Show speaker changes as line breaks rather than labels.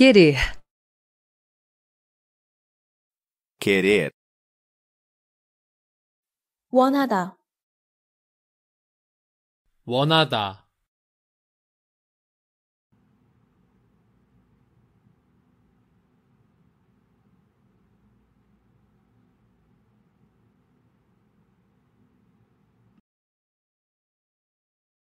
Querer. Querer. 원하다.
원하다.